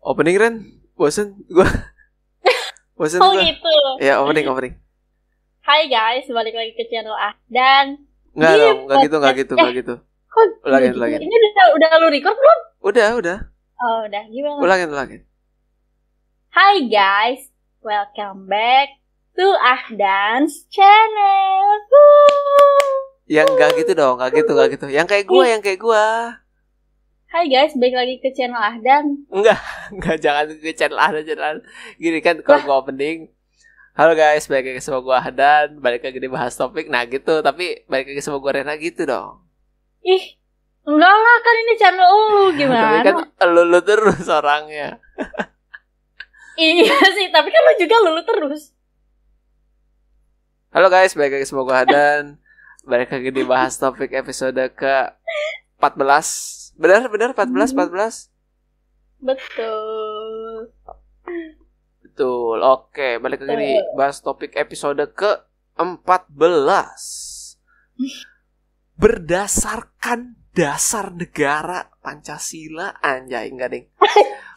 opening Ren bosen gue bosen oh gua. gitu ya opening opening Hai guys balik lagi ke channel ah dan nggak dong nggak gitu nggak gitu eh, nggak gitu kok ulangin ulangin ini udah udah lu record belum udah udah oh udah gimana ulangin ulangin Hai guys welcome back to ah dance channel Woo! yang nggak gitu dong, nggak gitu, nggak gitu. Yang kayak gua, iya. yang kayak gua. Hai guys, balik lagi ke channel Ahdan. Enggak, enggak jangan ke channel Ahdan, jangan. Gini kan kalau gue opening. Halo guys, balik lagi sama gue Ahdan, balik lagi bahas topik. Nah gitu, tapi balik lagi sama gue Rena gitu dong. Ih, enggak lah kan ini channel lu gimana? tapi kan lu, lu terus orangnya. iya sih, tapi kan lu juga lulu terus. Halo guys, balik lagi sama gue Ahdan. balik lagi bahas topik episode ke 14 Benar, benar 14 hmm. 14. Betul. Betul. Oke, balik lagi nih bahas topik episode ke-14. Berdasarkan dasar negara Pancasila anjay enggak ding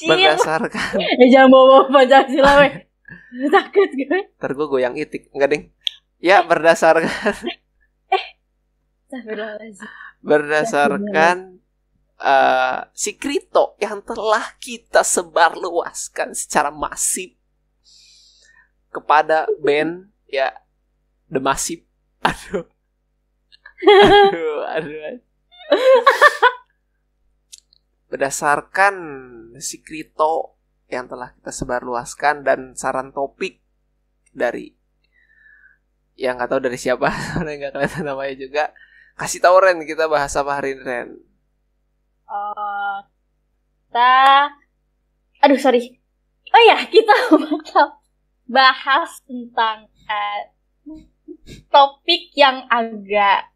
berdasarkan ya jangan bawa, Pancasila weh takut gue ntar gue goyang itik enggak ding ya berdasarkan eh. berdasarkan uh, si Krito yang telah kita sebarluaskan secara masif kepada band ya The masif Aduh. Aduh, aduh. aduh. Berdasarkan si Krito yang telah kita sebarluaskan dan saran topik dari yang nggak tahu dari siapa, nggak kelihatan namanya juga. Kasih tahu Ren kita bahas apa hari ini Ren Eh, kita aduh sorry oh ya kita bakal bahas tentang uh, topik yang agak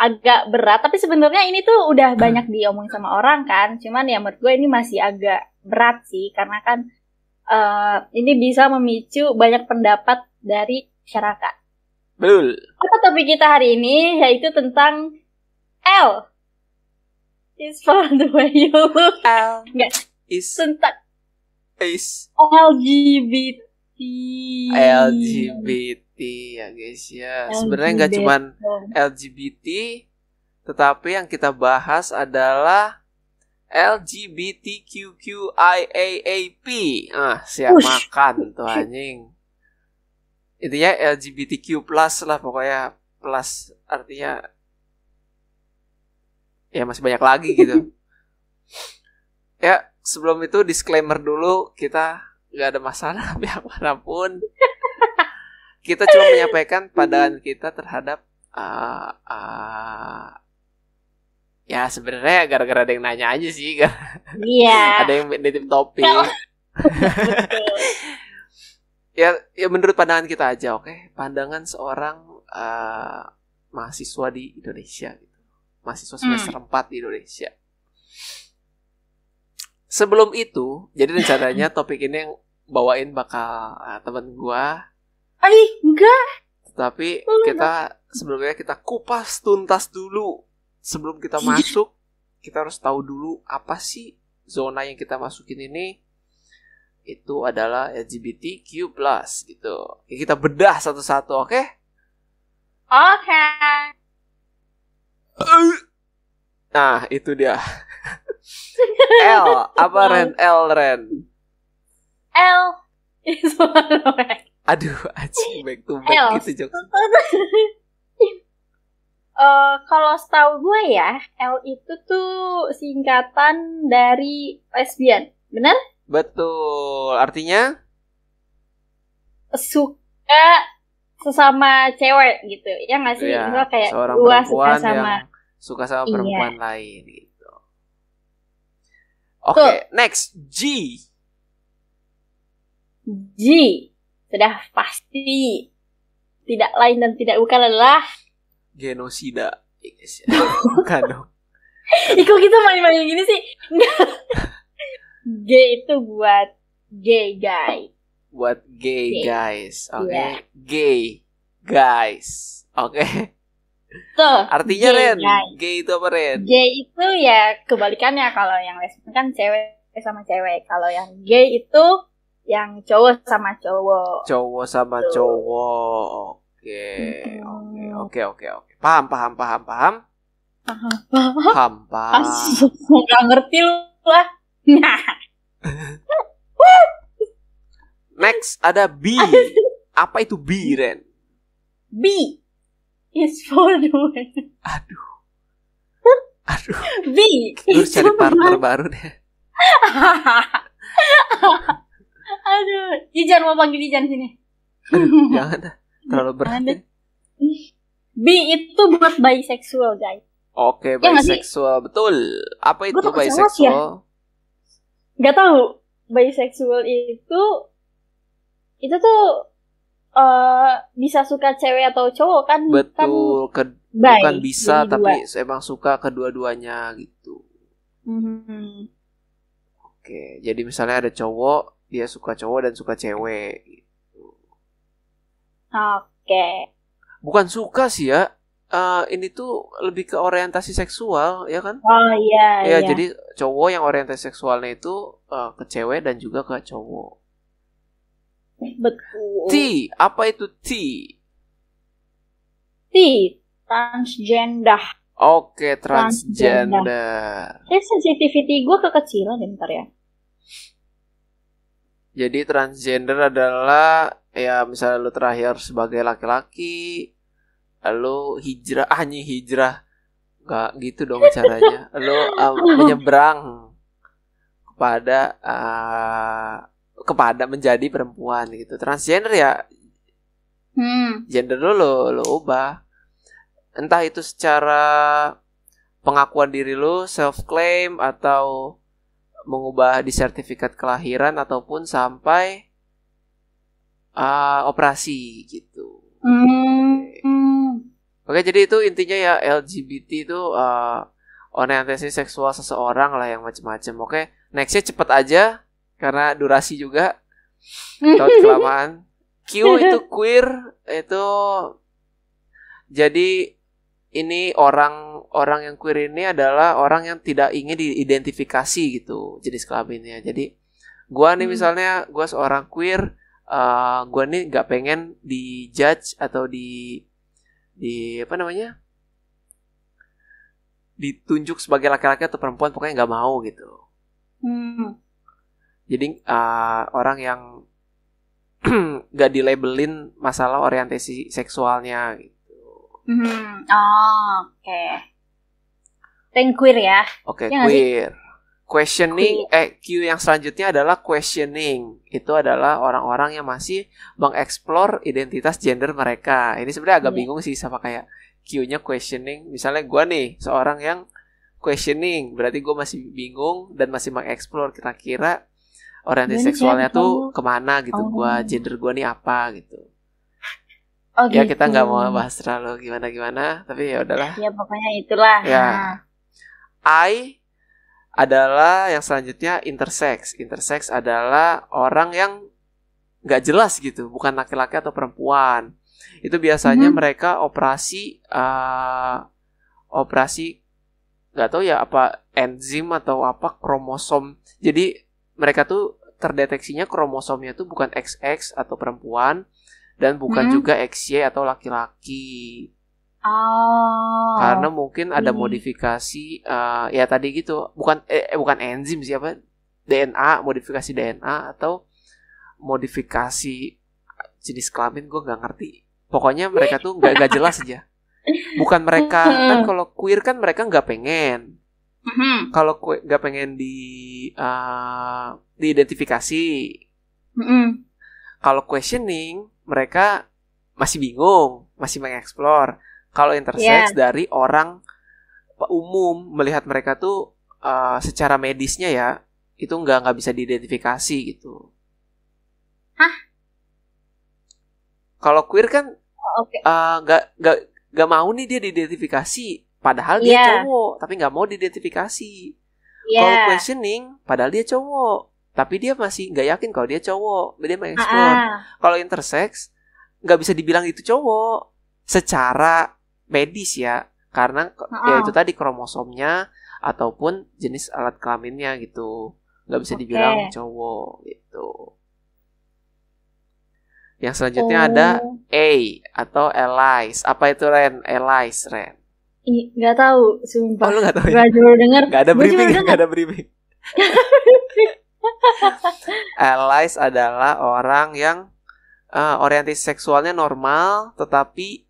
agak berat tapi sebenarnya ini tuh udah banyak diomongin sama orang kan cuman ya menurut gue ini masih agak berat sih karena kan uh, ini bisa memicu banyak pendapat dari masyarakat. Betul. Apa topik kita hari ini yaitu tentang L Is from the way you look. L. Um, Enggak. Is. Sentak. Is. LGBT. LGBT ya guys ya. Sebenarnya nggak cuman LGBT, tetapi yang kita bahas adalah LGBTQQIAAP. Ah, siap Ush. makan tuh anjing. Intinya LGBTQ plus lah pokoknya plus artinya ya masih banyak lagi gitu ya sebelum itu disclaimer dulu kita nggak ada masalah pihak manapun kita cuma menyampaikan pandangan kita terhadap uh, uh, ya sebenarnya gara-gara ada yang nanya aja sih iya yeah. ada yang nitip topik ya ya menurut pandangan kita aja oke okay? pandangan seorang uh, mahasiswa di Indonesia gitu mahasiswa hmm. semester hmm. 4 di Indonesia. Sebelum itu, jadi rencananya topik ini yang bawain bakal uh, temen gua. Aih, enggak. Tapi oh, kita sebelumnya kita kupas tuntas dulu sebelum kita iya. masuk, kita harus tahu dulu apa sih zona yang kita masukin ini itu adalah LGBTQ+ gitu. Kita bedah satu-satu, oke? okay? Oke. Okay. Nah, itu dia. L, apa Ren? L, Ren. L is one Aduh, aci back to back L. gitu Jok. Uh, eh, kalau setahu gue ya, L itu tuh singkatan dari lesbian, benar? Betul. Artinya? Suka sesama cewek gitu ya nggak sih ya, kayak seorang gua perempuan suka sama yang suka sama perempuan iya. lain gitu oke okay, next G G sudah pasti tidak lain dan tidak bukan adalah genosida iya bukan dong Iku kita main-main gini sih G itu buat gay guy buat gay, gay. guys. Oke. Okay? Iya. Yeah. Gay guys. Oke. Okay? Artinya gay, Ren, guys. gay itu apa Ren? Gay itu ya kebalikannya kalau yang lesbian kan cewek sama cewek. Kalau yang gay itu yang cowok sama cowok. Cowok sama Tuh. cowok. Oke. Oke, oke, oke, oke. Paham, paham, paham, paham. Paham, paham. Paham, paham. ngerti lu lah. Nah. Next ada B. Apa itu B, Ren? B is for the win. Aduh. Aduh. B. Terus cari partner man. baru deh. Aduh, Ijan mau panggil Ijan sini. Aduh, jangan, terlalu berat. Ya. B itu buat bisexual, guys. Oke, okay, ya bisexual, betul. Apa itu bisexual? Ya? Gak tahu. Bisexual itu itu tuh uh, bisa suka cewek atau cowok kan betul kan ke, bye, bukan bisa tapi dua. emang suka kedua-duanya gitu mm-hmm. oke jadi misalnya ada cowok dia suka cowok dan suka cewek gitu oke bukan suka sih ya uh, ini tuh lebih ke orientasi seksual ya kan? Oh iya. Ya iya. jadi cowok yang orientasi seksualnya itu uh, ke cewek dan juga ke cowok. Betul. T, apa itu T? T, transgender. Oke, okay, transgender. Kayak eh, sensitivity gue kekecilan ya, bentar ya. Jadi transgender adalah ya misalnya lu terakhir sebagai laki-laki, lalu hijrah, ah nih hijrah, nggak gitu dong caranya. Lu uh, menyeberang kepada uh, kepada menjadi perempuan gitu transgender ya hmm. gender lo lo lo ubah entah itu secara pengakuan diri lo self claim atau mengubah di sertifikat kelahiran ataupun sampai uh, operasi gitu hmm. Oke, jadi itu intinya ya LGBT itu uh, orientasi seksual seseorang lah yang macam-macam. Oke, nextnya cepet aja karena durasi juga tahun kelamaan Q itu queer itu jadi ini orang orang yang queer ini adalah orang yang tidak ingin diidentifikasi gitu jenis kelaminnya jadi gua nih hmm. misalnya gua seorang queer uh, gua nih nggak pengen dijudge atau di di apa namanya ditunjuk sebagai laki-laki atau perempuan pokoknya nggak mau gitu hmm. Jadi uh, orang yang gak di dilabelin masalah orientasi seksualnya gitu. Hmm, oh, oke. Okay. Yang queer ya. Oke, okay, ya queer. Questioning eh Q yang selanjutnya adalah questioning. Itu adalah orang-orang yang masih mengeksplor identitas gender mereka. Ini sebenarnya agak yeah. bingung sih sama kayak Q-nya questioning. Misalnya gue nih seorang yang questioning, berarti gue masih bingung dan masih mengeksplor kira-kira orientasi seksualnya tuh kemana gitu oh. gue gender gua nih apa gitu Oh, ya gitu. kita nggak mau bahas terlalu gimana gimana tapi ya udahlah ya pokoknya itulah ya nah. I adalah yang selanjutnya intersex intersex adalah orang yang nggak jelas gitu bukan laki-laki atau perempuan itu biasanya mm -hmm. mereka operasi uh, operasi nggak tahu ya apa enzim atau apa kromosom jadi mereka tuh terdeteksinya kromosomnya tuh bukan XX atau perempuan dan bukan hmm. juga XY atau laki-laki. Oh. Karena mungkin ada hmm. modifikasi uh, ya tadi gitu, bukan eh, eh bukan enzim siapa DNA, modifikasi DNA atau modifikasi jenis kelamin gue nggak ngerti. Pokoknya mereka tuh nggak jelas aja. Bukan mereka kan hmm. kalau queer kan mereka nggak pengen hmm Kalau kue nggak pengen di uh, diidentifikasi, mm-hmm. kalau questioning mereka masih bingung, masih mengeksplor. Kalau intersex yeah. dari orang umum melihat mereka tuh uh, secara medisnya ya itu nggak nggak bisa diidentifikasi gitu. Hah? Kalau queer kan oh, eh, nggak oh, okay. uh, nggak nggak mau nih dia diidentifikasi Padahal dia iya. cowok, tapi nggak mau diidentifikasi. Yeah. Kalau questioning, padahal dia cowok, tapi dia masih nggak yakin kalau dia cowok, dia explore Uh -uh. Kalau intersex, nggak bisa dibilang itu cowok secara medis ya, karena uh -uh. ya itu tadi kromosomnya ataupun jenis alat kelaminnya gitu, nggak bisa dibilang okay. cowok gitu. Yang selanjutnya oh. ada A atau allies. Apa itu Ren? Allies, Ren. Gak tahu sumpah. Oh, lu gak tahu. ya? denger. Gak ya? ada briefing, gak ada briefing. Allies adalah orang yang uh, orientasi seksualnya normal tetapi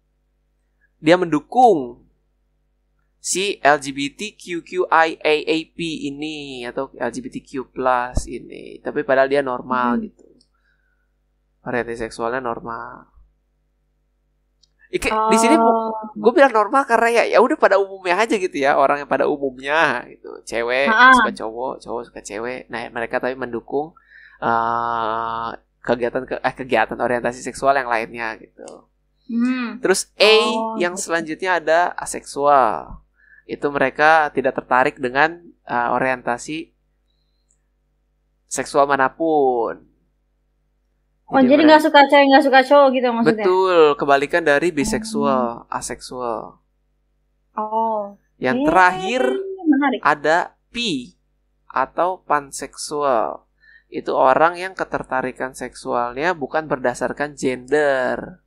dia mendukung si LGBTQQIAAP ini atau LGBTQ+ plus ini, tapi padahal dia normal hmm. gitu. Orientasi seksualnya normal. Ike, ya, oh. di sini gue oh. bilang normal karena ya ya udah pada umumnya aja gitu ya orang yang pada umumnya gitu cewek ha suka cowok cowok suka cewek nah mereka tapi mendukung uh, kegiatan ke, eh, kegiatan orientasi seksual yang lainnya gitu hmm. terus A oh. yang gitu. selanjutnya ada aseksual itu mereka tidak tertarik dengan uh, orientasi seksual manapun Oh jadi nggak suka cewek nggak suka cowok gitu maksudnya? Betul kebalikan dari biseksual hmm. aseksual. Oh. Yang eee, eh, terakhir menarik. ada P atau panseksual. Itu orang yang ketertarikan seksualnya bukan berdasarkan gender.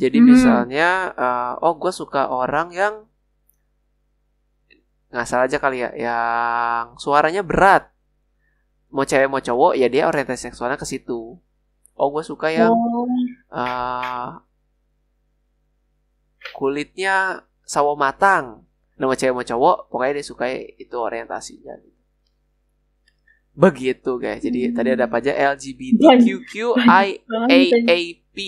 Jadi hmm. misalnya, uh, oh gue suka orang yang nggak salah aja kali ya, yang suaranya berat. Mau cewek mau cowok ya dia orientasi seksualnya ke situ oh gue suka yang uh, kulitnya sawo matang nama cewek sama cowok pokoknya dia suka itu orientasinya gitu. begitu guys jadi hmm. tadi ada apa aja LGBTQQIAAP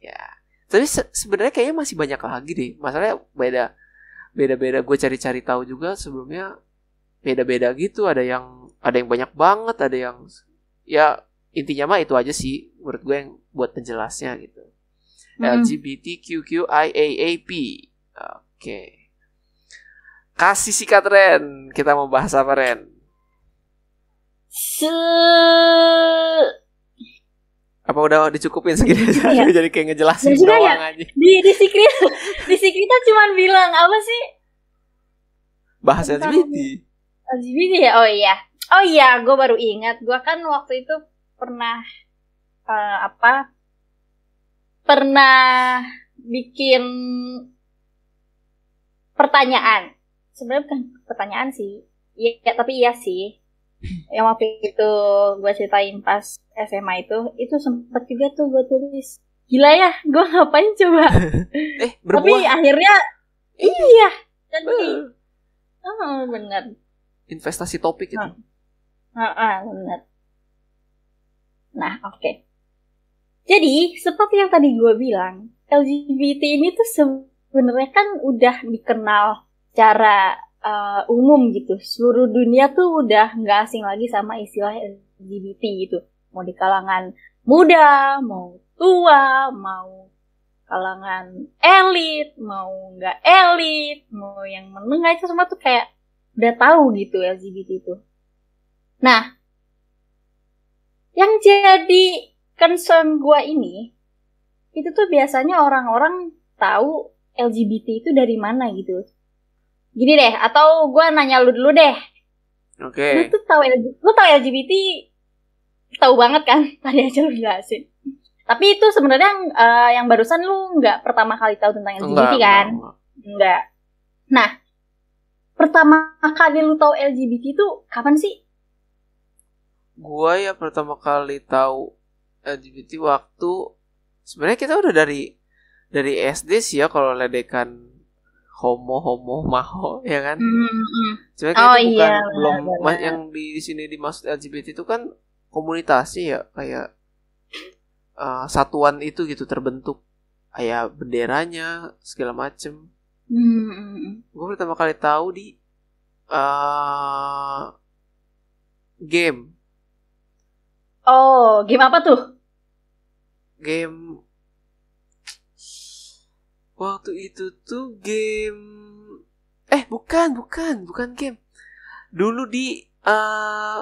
ya tapi se sebenarnya kayaknya masih banyak lagi deh masalahnya beda beda beda gue cari cari tahu juga sebelumnya beda beda gitu ada yang ada yang banyak banget ada yang ya intinya mah itu aja sih menurut gue yang buat penjelasnya gitu. Hmm. LGBTQQIAAP. Oke. Okay. Kasih sikat Ren. Kita mau bahas apa Ren? Se apa udah dicukupin segini aja iya. jadi kayak ngejelasin doang ya, aja di di secret di secret cuma bilang apa sih bahas LGBT LGBT ya oh iya oh iya gue baru ingat gue kan waktu itu pernah uh, apa pernah bikin pertanyaan. Sebenarnya bukan pertanyaan sih. Iya, ya, tapi iya sih. Yang waktu itu gue ceritain pas SMA itu, itu sempet juga tuh gue tulis. Gila ya, gue ngapain coba? eh, berbuah. Tapi akhirnya, eh. iya. Jadi, eh. oh, bener. Investasi topik itu. Nah, uh, uh, bener. Nah, oke. Okay. Jadi, seperti yang tadi gue bilang, LGBT ini tuh sebenarnya kan udah dikenal cara uh, eh, umum gitu. Seluruh dunia tuh udah nggak asing lagi sama istilah LGBT gitu. Mau di kalangan muda, mau tua, mau kalangan elit, mau nggak elit, mau yang menengah itu semua tuh kayak udah tahu gitu LGBT itu. Nah, yang jadi concern gue ini itu tuh biasanya orang-orang tahu LGBT itu dari mana gitu. Gini deh, atau gue nanya lu dulu deh. Oke. Okay. Lu tuh tahu LGBT, lu tahu LGBT tahu banget kan? Tadi aja lu jelasin. Tapi itu sebenarnya uh, yang barusan lu nggak pertama kali tahu tentang LGBT enggak, kan? Enggak. Nah, pertama kali lu tahu LGBT itu kapan sih? Gua ya pertama kali tahu LGBT eh, waktu sebenarnya kita udah dari dari SD sih ya kalau ledekan homo homo maho ya kan mm, hmm cuma oh, iya, bukan iya, belum iya, yang di, sini dimaksud LGBT itu kan komunitas sih ya kayak uh, satuan itu gitu terbentuk kayak benderanya segala macem hmm, hmm, mm, gue pertama kali tahu di uh, game oh game apa tuh game waktu itu tuh game eh bukan bukan bukan game dulu di uh,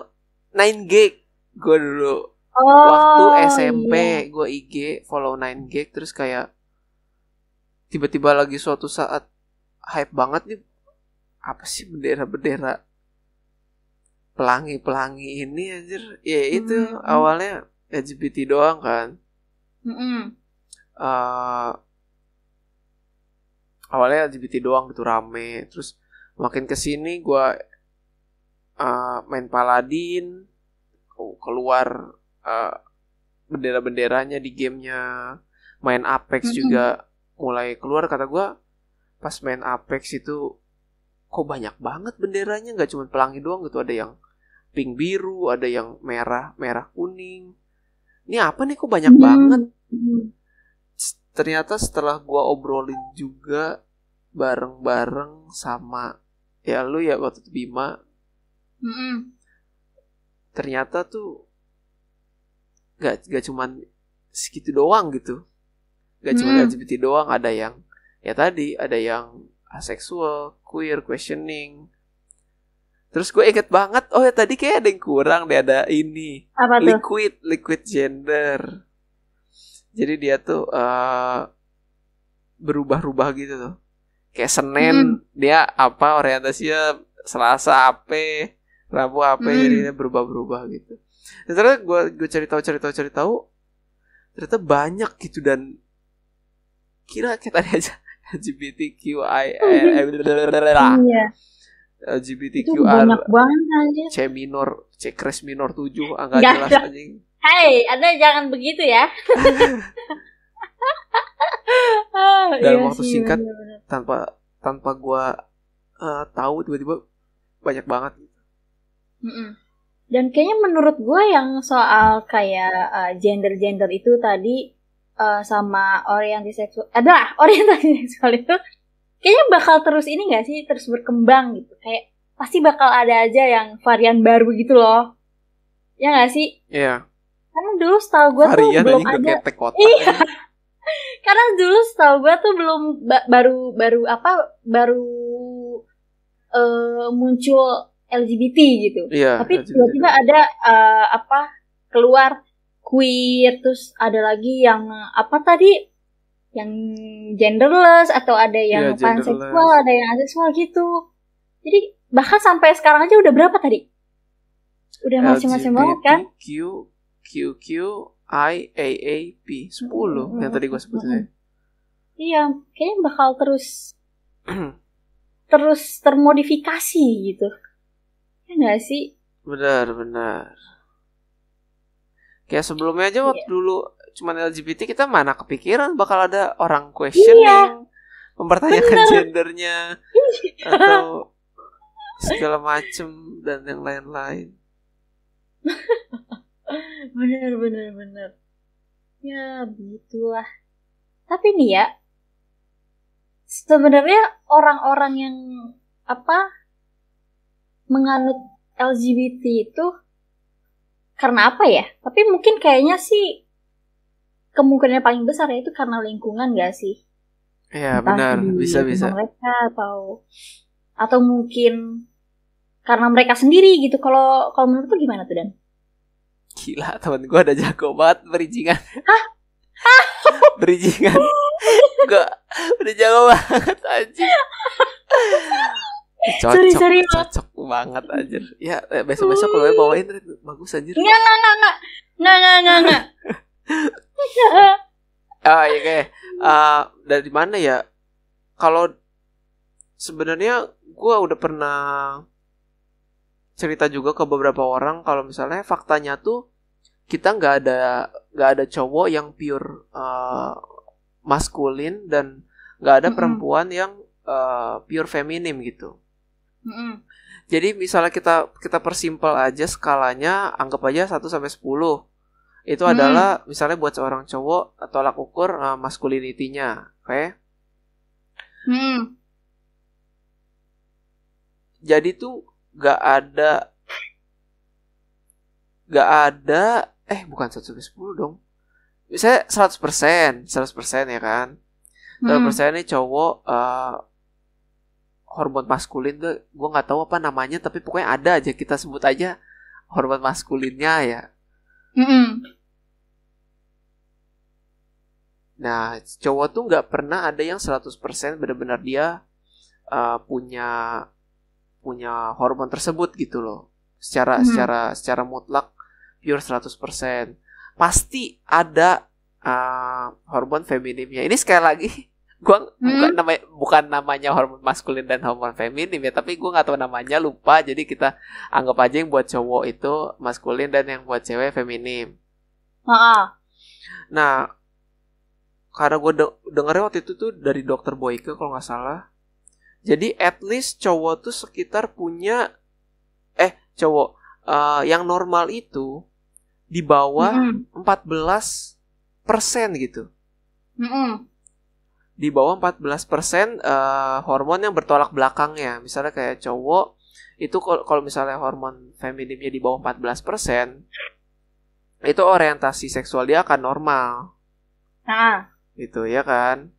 Nine gate gue dulu oh, waktu SMP yeah. gue IG follow Nine gate terus kayak tiba-tiba lagi suatu saat hype banget nih apa sih bendera-bendera pelangi-pelangi ini anjir ya itu hmm. hmm. awalnya LGBT doang kan Mm -hmm. uh, awalnya LGBT doang gitu rame, terus makin kesini gue uh, main paladin, oh, keluar uh, bendera-benderanya di gamenya, main Apex mm -hmm. juga mulai keluar kata gue pas main Apex itu kok banyak banget benderanya nggak cuma pelangi doang gitu ada yang pink biru ada yang merah merah kuning ini apa nih kok banyak hmm. banget Hmm. ternyata setelah gua obrolin juga bareng-bareng sama ya lu ya waktu itu Bima mm -mm. ternyata tuh gak gak cuman segitu doang gitu gak mm. cuma LGBT doang ada yang ya tadi ada yang aseksual queer questioning Terus gue inget banget, oh ya tadi kayak ada yang kurang deh ada ini. Apa tuh? Liquid, liquid gender. Jadi dia tuh uh, berubah-ubah gitu tuh. Kayak Senin hmm. dia apa orientasinya Selasa apa, Rabu apa, hmm. jadi berubah ubah gitu. Dan ternyata gue gue cari tahu cari tahu cari tahu ternyata banyak gitu dan kira kayak tadi aja LGBTQI iya. LGBTQI banyak banget C minor, C crash minor tujuh, ah, jelas anjing. Hai, Anda jangan begitu ya. Dalam ah, iya waktu sih, singkat bener -bener. tanpa tanpa gue uh, tahu tiba-tiba banyak banget. Mm -mm. Dan kayaknya menurut gue yang soal kayak eh, gender-gender uh, itu tadi uh, sama orientasi seksual, adalah orientasi seksual itu kayaknya bakal terus ini gak sih terus berkembang gitu kayak pasti bakal ada aja yang varian baru gitu loh ya gak sih iya yeah karena dulu setahu gue tuh belum ada iya karena dulu setahu gue tuh belum ba baru baru apa baru uh, muncul LGBT gitu iya, tapi tiba-tiba ada uh, apa keluar queer terus ada lagi yang apa tadi yang genderless atau ada iya, yang ya, panseksual ada yang aseksual gitu jadi bahkan sampai sekarang aja udah berapa tadi udah masing-masing banget kan Q Q I A A P 10 hmm. yang tadi gue sebutin hmm. Iya, kayaknya bakal terus terus termodifikasi gitu. Ya gak sih? Benar, benar. Kayak sebelumnya aja waktu iya. dulu cuman LGBT kita mana kepikiran bakal ada orang questioning, iya. mempertanyakan benar. gendernya iya. atau segala macem dan yang lain-lain. bener bener bener ya begitulah tapi nih ya sebenarnya orang-orang yang apa menganut LGBT itu karena apa ya tapi mungkin kayaknya sih kemungkinan paling besar ya itu karena lingkungan gak sih Iya benar di, bisa bisa mereka atau atau mungkin karena mereka sendiri gitu kalau kalau menurut tuh gimana tuh dan Gila temen gue ada jago banget berijingan berijingan Gue udah jago banget aja cocok, sorry, sorry, cocok banget aja Ya eh, besok-besok kalau mau bawain bagus aja nggak nggak nggak nggak nggak nggak nggak nggak Ah, ya kayak uh, dari mana ya? Kalau sebenarnya gue udah pernah cerita juga ke beberapa orang kalau misalnya faktanya tuh kita nggak ada nggak ada cowok yang pure uh, maskulin dan nggak ada mm -hmm. perempuan yang uh, pure feminim gitu. Mm -hmm. Jadi misalnya kita kita persimpel aja skalanya, anggap aja 1 sampai 10. Itu hmm. adalah misalnya buat seorang cowok tolak ukur uh, maskulinitinya, oke? Okay? Hmm. Jadi tuh nggak ada nggak ada eh bukan satu sampai sepuluh dong Misalnya seratus persen seratus persen ya kan hmm. seratus hmm. persen ini cowok uh, hormon maskulin tuh gue nggak tahu apa namanya tapi pokoknya ada aja kita sebut aja hormon maskulinnya ya mm -mm. nah cowok tuh nggak pernah ada yang 100% benar-benar dia uh, punya punya hormon tersebut gitu loh secara mm -hmm. secara secara mutlak pure 100%. Pasti ada uh, hormon feminimnya. Ini sekali lagi gue hmm? bukan namanya bukan namanya hormon maskulin dan hormon feminim ya tapi gue nggak tahu namanya lupa jadi kita anggap aja yang buat cowok itu maskulin dan yang buat cewek feminim uh-uh. nah karena gue de- dengernya waktu itu tuh dari dokter Boyke kalau nggak salah jadi at least cowok tuh sekitar punya eh cowok uh, yang normal itu di bawah mm. 14 persen gitu. Mm Di bawah 14 persen uh, hormon yang bertolak belakangnya. Misalnya kayak cowok itu kalau misalnya hormon feminimnya di bawah 14 persen, itu orientasi seksual dia akan normal. Nah. Gitu ya kan.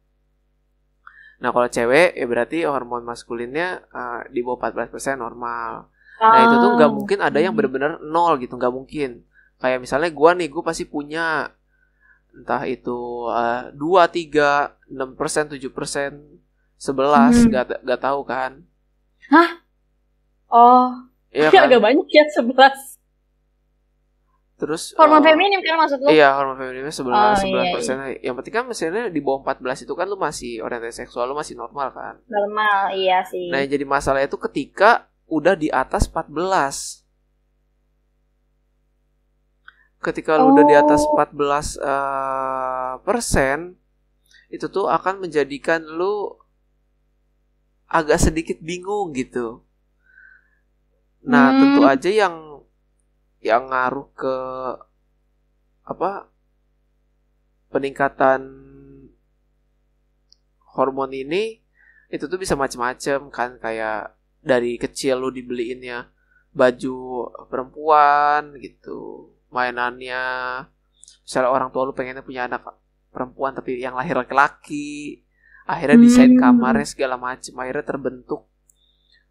Nah kalau cewek ya berarti hormon maskulinnya uh, di bawah 14% normal. Nah itu tuh nggak oh. mungkin ada yang benar-benar nol gitu, nggak mungkin kayak misalnya gue nih gue pasti punya entah itu eh, dua tiga enam persen tujuh persen sebelas hmm. gak gak tahu kan hah oh iya kan? agak banyak ya sebelas terus hormon uh, feminim kan maksud lu iya hormon feminim sebelas oh, iya, sebelas iya. persen yang penting kan misalnya di bawah empat belas itu kan lu masih orientasi seksual lu masih normal kan normal iya sih nah yang jadi masalah itu ketika udah di atas empat belas ketika lu oh. udah di atas 14 uh, eh, persen itu tuh akan menjadikan lu agak sedikit bingung gitu. Nah, hmm. tentu aja yang yang ngaruh ke apa? peningkatan hormon ini itu tuh bisa macam-macam kan kayak dari kecil lu dibeliinnya baju perempuan gitu mainannya misalnya orang tua lu pengennya punya anak perempuan tapi yang lahir laki-laki akhirnya desain hmm. kamarnya segala macam akhirnya terbentuk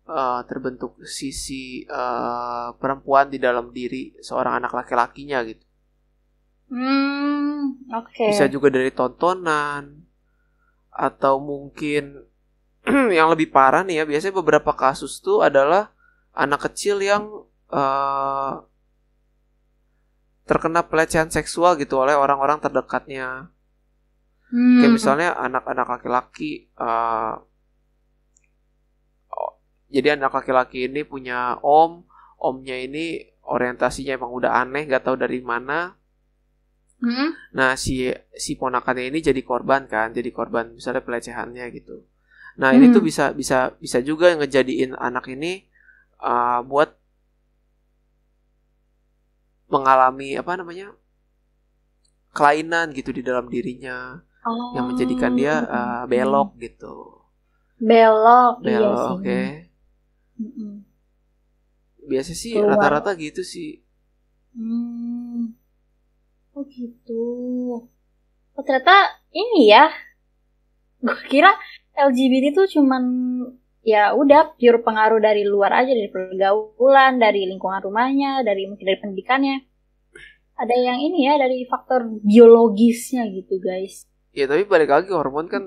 uh, terbentuk sisi uh, perempuan di dalam diri seorang anak laki-lakinya gitu hmm, okay. bisa juga dari tontonan atau mungkin yang lebih parah nih ya biasanya beberapa kasus tuh adalah anak kecil yang uh, terkena pelecehan seksual gitu oleh orang-orang terdekatnya. Hmm. Kayak misalnya anak-anak laki-laki uh, oh, jadi anak laki-laki ini punya om, omnya ini orientasinya emang udah aneh, gak tahu dari mana. Hmm. Nah, si si ponakannya ini jadi korban kan, jadi korban misalnya pelecehannya gitu. Nah, hmm. ini tuh hmm. bisa bisa bisa juga ngejadiin anak ini uh, buat mengalami apa namanya kelainan gitu di dalam dirinya oh. yang menjadikan dia uh, belok gitu belok iya belok iya oke okay. -mm. biasa sih rata-rata gitu sih hmm. oh gitu oh, ternyata ini ya gue kira LGBT itu cuman ya udah pure pengaruh dari luar aja dari pergaulan dari lingkungan rumahnya dari mungkin dari pendidikannya ada yang ini ya dari faktor biologisnya gitu guys ya tapi balik lagi hormon kan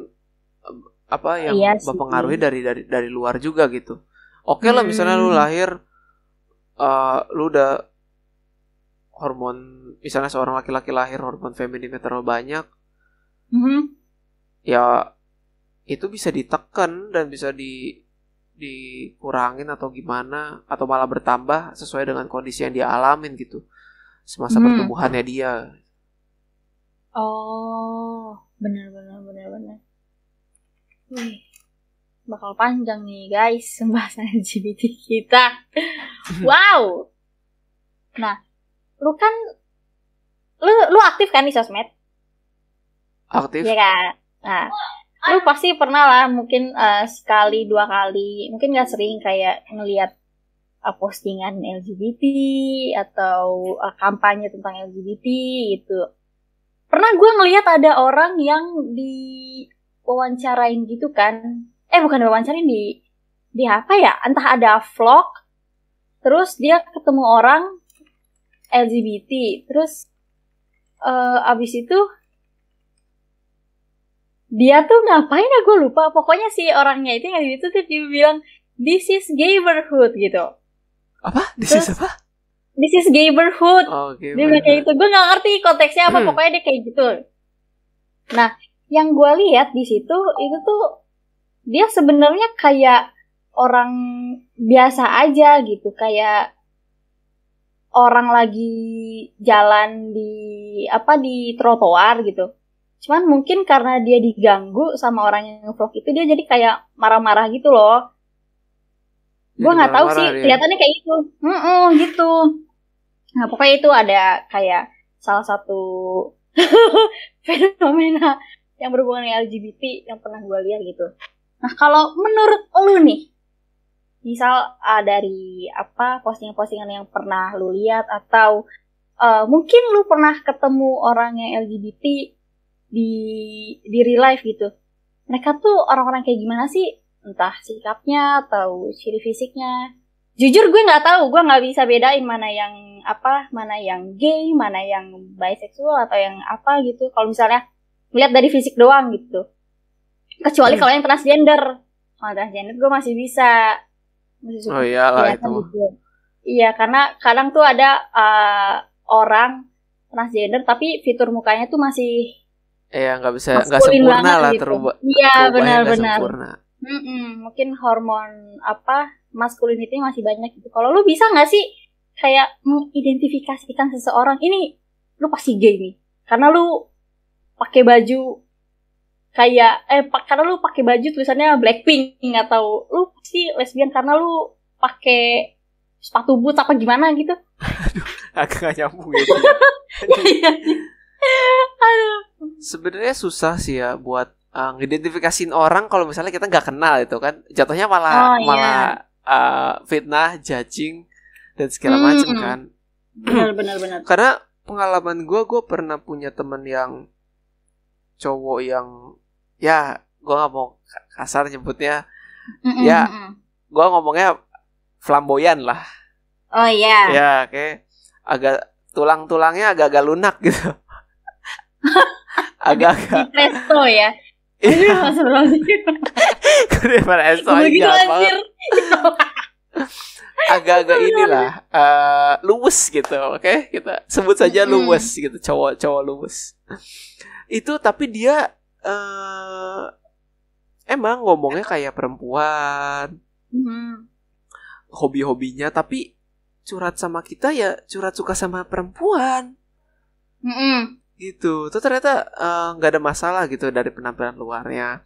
apa yang iya mempengaruhi dari dari dari luar juga gitu oke okay lah hmm. misalnya lu hmm. lahir uh, lu udah hormon misalnya seorang laki-laki lahir hormon femininnya terlalu banyak mm -hmm. ya itu bisa ditekan dan bisa di dikurangin atau gimana atau malah bertambah sesuai dengan kondisi yang dia alamin gitu semasa hmm. pertumbuhannya dia oh benar benar benar benar Wih, bakal panjang nih guys pembahasan LGBT kita wow nah lu kan lu lu aktif kan di sosmed aktif ya kan nah lu pasti pernah lah mungkin uh, sekali dua kali mungkin gak sering kayak ngelihat uh, postingan LGBT atau uh, kampanye tentang LGBT gitu pernah gue ngelihat ada orang yang di wawancarain gitu kan eh bukan wawancarain di di apa ya entah ada vlog terus dia ketemu orang LGBT terus uh, abis itu dia tuh ngapain ya gue lupa pokoknya si orangnya itu yang itu tuh dia bilang this is gayberhood gitu apa this Terus, is apa this is gayberhood oh, dia bilang kayak gitu gue nggak ngerti konteksnya apa hmm. pokoknya dia kayak gitu nah yang gue lihat di situ itu tuh dia sebenarnya kayak orang biasa aja gitu kayak orang lagi jalan di apa di trotoar gitu Cuman mungkin karena dia diganggu sama orang yang ngevlog itu dia jadi kayak marah-marah gitu loh. Gue nggak tahu sih, kelihatannya kayak gitu. Mm -mm, gitu. Nah pokoknya itu ada kayak salah satu fenomena yang berhubungan dengan LGBT yang pernah gue lihat gitu. Nah kalau menurut lu nih, misal uh, dari apa postingan-postingan yang pernah lu lihat atau uh, mungkin lu pernah ketemu orang yang LGBT di di real life gitu mereka tuh orang-orang kayak gimana sih entah sikapnya atau ciri fisiknya jujur gue nggak tahu gue nggak bisa bedain mana yang apa mana yang gay mana yang bisexual atau yang apa gitu kalau misalnya melihat dari fisik doang gitu kecuali hmm. kalau yang transgender kalau transgender gue masih bisa masih suka oh iyalah itu gitu. iya karena kadang tuh ada uh, orang transgender tapi fitur mukanya tuh masih ya nggak bisa nggak sempurna lah gitu. terubah iya benar-benar mungkin hormon apa masculinity masih banyak gitu kalau lu bisa nggak sih kayak mengidentifikasikan seseorang ini lu pasti gay nih karena lu pakai baju kayak eh karena lu pakai baju tulisannya Blackpink nggak tahu lu pasti lesbian karena lu pakai sepatu boots apa gimana gitu agak nyambung gitu Sebenarnya susah sih ya buat uh, ngidentifikasiin orang kalau misalnya kita nggak kenal itu kan jatuhnya malah oh, iya. malah uh, fitnah, judging dan segala hmm. macam kan. Benar benar Karena pengalaman gue, gue pernah punya temen yang cowok yang ya gue nggak mau kasar nyebutnya mm -mm, ya gue ngomongnya flamboyan lah oh iya yeah. ya kayak agak tulang-tulangnya agak-agak lunak gitu agak-agak presto ya Iya. Kurir presto iya gitu banget. Agak-agak inilah uh, luwes gitu, oke? Okay? Kita sebut saja luwes gitu, cowok-cowok luwes. Itu tapi dia uh, emang ngomongnya kayak perempuan. Hmm. Hobi-hobinya tapi curhat sama kita ya curhat suka sama perempuan. Mm -mm gitu tuh ternyata eh, nggak uh, ada masalah gitu dari penampilan luarnya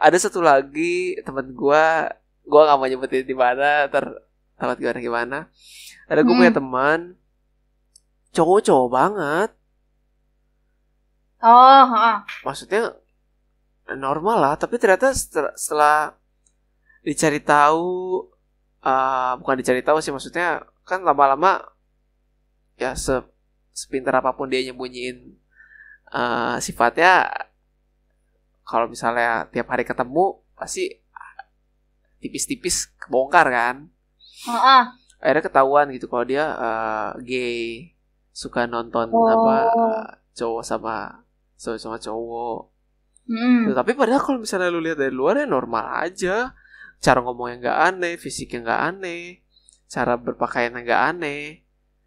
ada satu lagi teman gue gue nggak mau nyebutin di mana ter tempat gimana gimana ada gue hmm. punya teman cowok-cowok banget oh uh. maksudnya normal lah tapi ternyata setelah, setelah dicari tahu uh, bukan dicari tahu sih maksudnya kan lama-lama ya se sepintar apapun dia nyembunyiin uh, sifatnya kalau misalnya tiap hari ketemu pasti tipis-tipis kebongkar kan uh -uh. akhirnya ketahuan gitu kalau dia uh, gay suka nonton oh. apa uh, cowok sama cowok sama cowok mm. tapi padahal kalau misalnya lu lihat dari luar ya normal aja cara ngomongnya nggak aneh fisiknya nggak aneh cara yang nggak aneh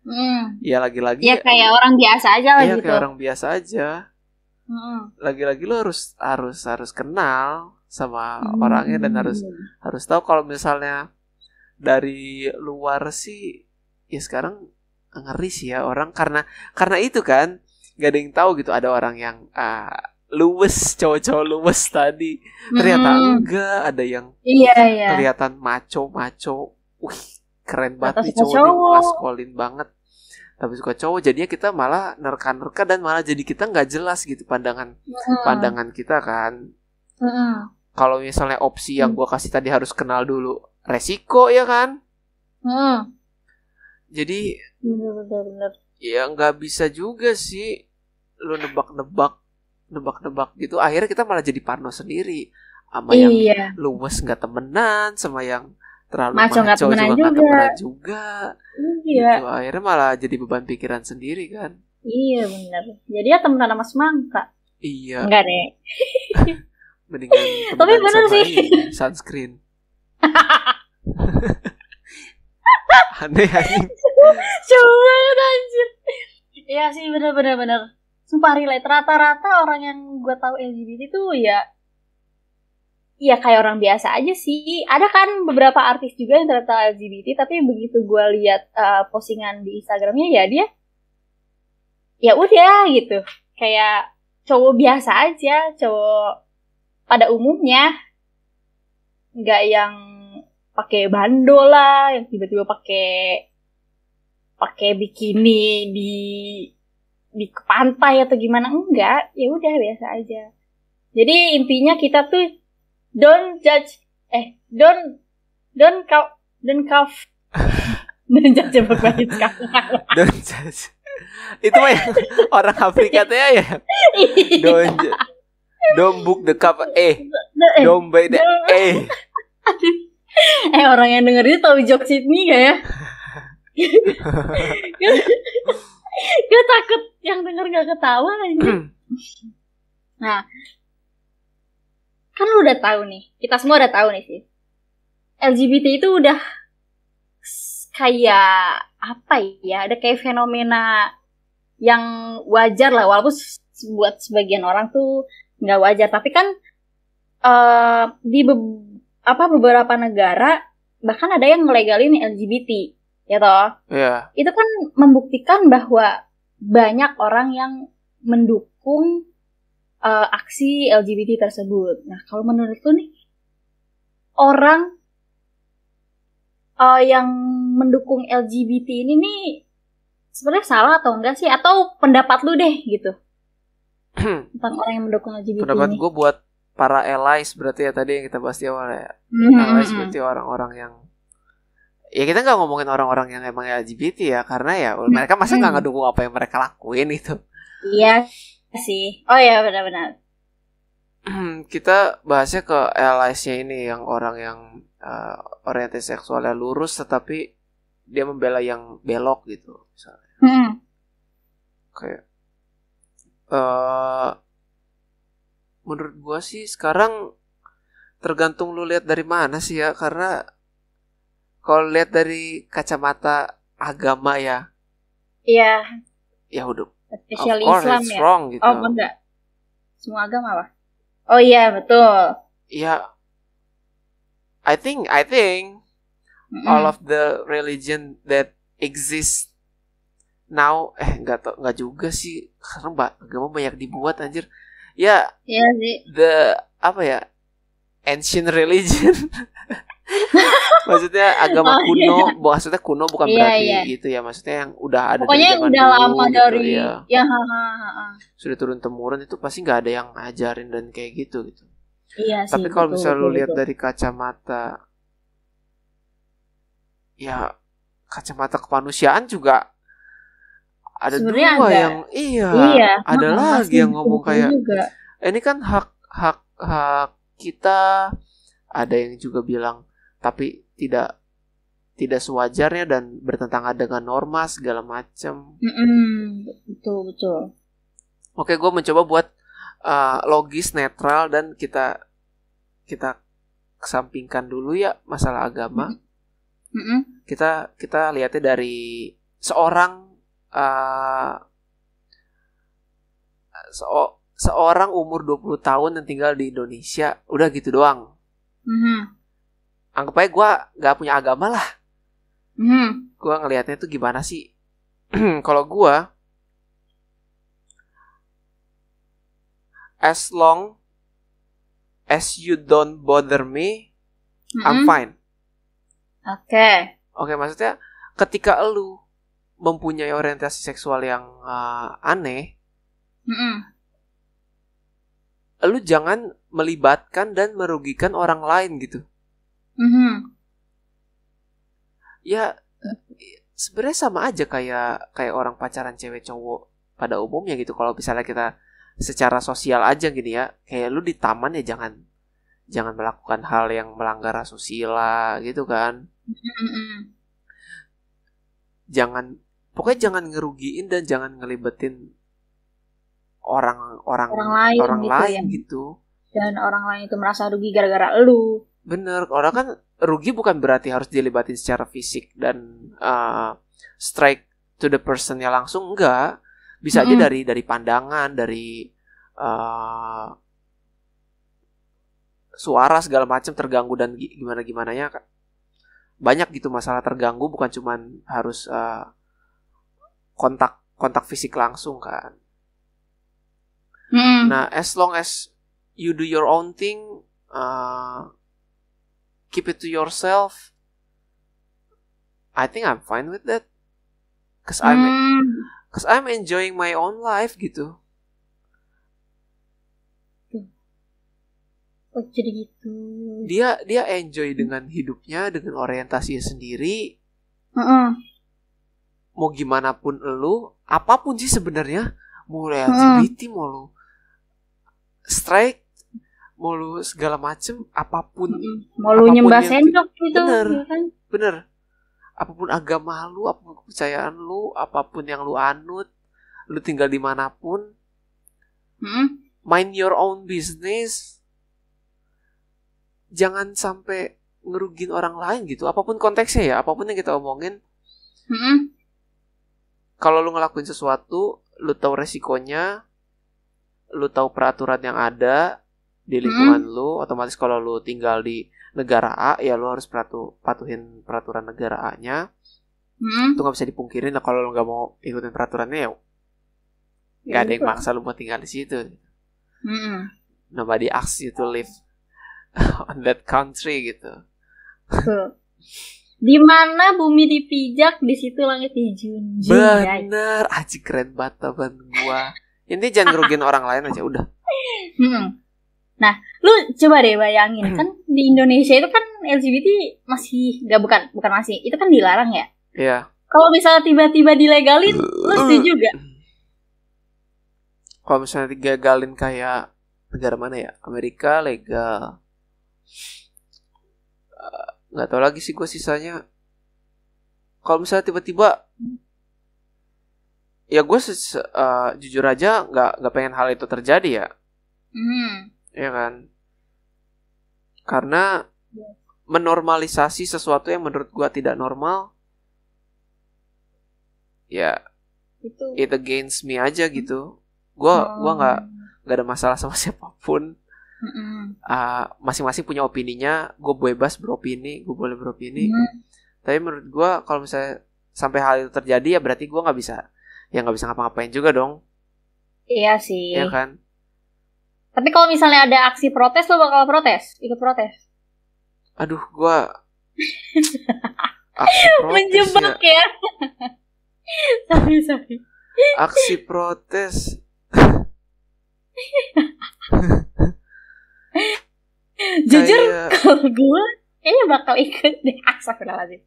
Hmm. Ya lagi-lagi. Ya kayak orang biasa aja lah ya, gitu. kayak orang biasa aja. lagi hmm. Lagi-lagi lo harus harus harus kenal sama hmm. orangnya dan harus harus tahu kalau misalnya dari luar sih ya sekarang ngeri sih ya orang karena karena itu kan gak ada yang tahu gitu ada orang yang uh, luwes cowok-cowok luwes tadi ternyata hmm. enggak ada yang iya, iya. kelihatan maco maco wih keren banget nih cowok, cowok. maskulin banget tapi suka cowok jadinya kita malah nerka-nerka dan malah jadi kita nggak jelas gitu pandangan hmm. pandangan kita kan hmm. kalau misalnya opsi yang mm. gue kasih tadi harus kenal dulu resiko ya kan hmm. jadi bener-bener ya nggak bisa juga sih lu nebak-nebak nebak-nebak gitu akhirnya kita malah jadi parno sendiri sama iya. yang luwes nggak temenan sama yang terlalu maco nggak temenan juga, Gak juga. Iya. Gitu. akhirnya malah jadi beban pikiran sendiri kan iya benar jadi ya teman sama semangka iya enggak deh mendingan tapi benar sih sunscreen aneh coba anjir iya sih benar-benar. benar sumpah relate rata-rata orang yang gue tahu LGBT tuh ya ya kayak orang biasa aja sih. Ada kan beberapa artis juga yang ternyata LGBT, tapi begitu gue lihat uh, postingan di Instagramnya ya dia, ya udah gitu, kayak cowok biasa aja, cowok pada umumnya, nggak yang pakai bandol lah, yang tiba-tiba pakai pakai bikini di di pantai atau gimana enggak ya udah biasa aja jadi intinya kita tuh don't judge eh don't don't cough, don't cough don't judge about my skin don't judge itu mah orang Afrika tuh ya, ya. Iya. don't don't book the cup eh, nah, eh. don't buy the nah. eh eh orang yang denger itu tahu joke Sydney ya? gak ya gue takut yang denger gak ketawa ini. nah kan lu udah tahu nih, kita semua udah tahu nih sih. LGBT itu udah kayak apa ya? Ada kayak fenomena yang wajar lah, walaupun buat sebagian orang tuh nggak wajar. Tapi kan uh, di be apa beberapa negara bahkan ada yang ngelegalin LGBT, ya toh? Yeah. Itu kan membuktikan bahwa banyak orang yang mendukung uh, aksi LGBT tersebut. Nah, kalau menurut lu nih, orang uh, yang mendukung LGBT ini nih sebenarnya salah atau enggak sih? Atau pendapat lu deh gitu tentang orang yang mendukung LGBT pendapat ini? Pendapat gue buat para allies berarti ya tadi yang kita bahas di awal ya. Mm-hmm. Allies berarti orang-orang yang ya kita nggak ngomongin orang-orang yang emang LGBT ya karena ya hmm. mereka masih nggak ngedukung apa yang mereka lakuin itu. Iya sih oh ya benar-benar hmm, kita bahasnya ke allies-nya ini yang orang yang uh, orientasi seksualnya lurus tetapi dia membela yang belok gitu hmm. kayak uh, menurut gua sih sekarang tergantung lu lihat dari mana sih ya karena kalau lihat dari kacamata agama ya iya ya udah Especially of course, Islam ya. Wrong, gitu. Oh enggak. Semua agama lah. Oh iya betul. Iya. Yeah. I think I think mm-hmm. all of the religion that exist now eh nggak tau nggak juga sih karena mbak agama banyak dibuat anjir. Ya. Yeah, yeah, sih. The apa ya? Ancient religion. maksudnya agama oh, iya, kuno, iya. maksudnya kuno bukan iya, berarti iya. gitu ya, maksudnya yang udah ada Pokoknya dari udah dulu, lama gitu, dari iya. ya. ya ha, ha, ha. Sudah turun temurun itu pasti nggak ada yang ngajarin dan kayak gitu gitu. Iya sih. Tapi kalau misalnya lo lu lihat dari kacamata ya kacamata kemanusiaan juga ada Sebenernya dua ada. yang iya, iya ada lagi yang ngomong kayak juga. ini kan hak hak hak kita ada yang juga bilang tapi tidak tidak sewajarnya dan bertentangan dengan norma segala macam. Mm hmm betul betul. Oke, gue mencoba buat uh, logis netral dan kita kita kesampingkan dulu ya masalah agama. Mm -mm. Kita kita lihatnya dari seorang uh, se seorang umur 20 tahun yang tinggal di Indonesia, udah gitu doang. Mm -hmm anggap aja gue gak punya agama lah hmm. gue ngelihatnya tuh gimana sih kalau gue as long as you don't bother me mm -hmm. I'm fine oke okay. oke okay, maksudnya ketika lu mempunyai orientasi seksual yang uh, aneh mm -hmm. lu jangan melibatkan dan merugikan orang lain gitu Mm -hmm. Ya sebenarnya sama aja kayak kayak orang pacaran cewek cowok pada umumnya gitu. Kalau misalnya kita secara sosial aja gini ya, kayak lu di taman ya jangan jangan melakukan hal yang melanggar asusila gitu kan. Mm -hmm. Jangan pokoknya jangan ngerugiin dan jangan ngelibetin orang orang orang lain orang gitu, lain ya. gitu. Dan orang lain itu merasa rugi gara-gara lu. Bener, orang kan rugi bukan berarti harus dilibatin secara fisik dan uh, strike to the personnya langsung enggak. Bisa mm -hmm. aja dari dari pandangan, dari uh, suara segala macam terganggu dan gimana gimana ya banyak gitu masalah terganggu bukan cuman harus uh, kontak kontak fisik langsung kan mm. nah as long as you do your own thing uh, keep it to yourself. I think I'm fine with that. Cause I'm mm. cause I'm enjoying my own life gitu. Oh, jadi gitu. Dia dia enjoy dengan hidupnya, dengan orientasinya sendiri. Uh -uh. Mau gimana pun lu, apapun sih sebenarnya, mau LGBT mm mau lu strike mau lu segala macem apapun mm-hmm. mau lu nyembah sendok gitu bener iya kan? bener apapun agama lu apapun kepercayaan lu apapun yang lu anut lu tinggal dimanapun mm-hmm. mind your own business jangan sampai ngerugin orang lain gitu apapun konteksnya ya apapun yang kita omongin mm-hmm. kalau lu ngelakuin sesuatu lu tahu resikonya lu tahu peraturan yang ada di hmm. lingkungan hmm. lu otomatis kalau lu tinggal di negara A ya lu harus peratu patuhin peraturan negara A-nya hmm. itu nggak bisa dipungkiri. lah kalau lu nggak mau ikutin peraturannya ya, ya nggak ada yang maksa lu buat tinggal di situ hmm. nobody asks you to live on that country gitu di mana bumi dipijak di situ langit dijunjung ya. bener ya. aji keren banget teman gua ini jangan rugiin orang lain aja udah hmm Nah, lu coba deh bayangin hmm. kan di Indonesia itu kan LGBT masih nggak bukan bukan masih itu kan dilarang ya. Iya. Kalau misalnya tiba-tiba dilegalin, lu setuju juga hmm. Kalau misalnya dilegalin kayak negara mana ya? Amerika legal. Eh, nggak uh, tahu lagi sih gue sisanya. Kalau misalnya tiba-tiba ya gue uh, eh, jujur aja nggak nggak pengen hal itu terjadi ya. Mm ya kan karena menormalisasi sesuatu yang menurut gua tidak normal ya itu it against me aja gitu gua oh. gua nggak nggak ada masalah sama siapapun ah, masing-masing uh, masing punya opininya gue bebas beropini gue boleh beropini mm. tapi menurut gue kalau misalnya sampai hal itu terjadi ya berarti gue nggak bisa ya nggak bisa ngapa-ngapain juga dong iya sih ya kan tapi kalau misalnya ada aksi protes, lo bakal protes? Ikut protes? Aduh, gue aksi protes Menjebak ya. ya. sorry, sorry. Aksi protes. Jujur, kalau gue kayaknya bakal ikut deh. Astagfirullahaladzim.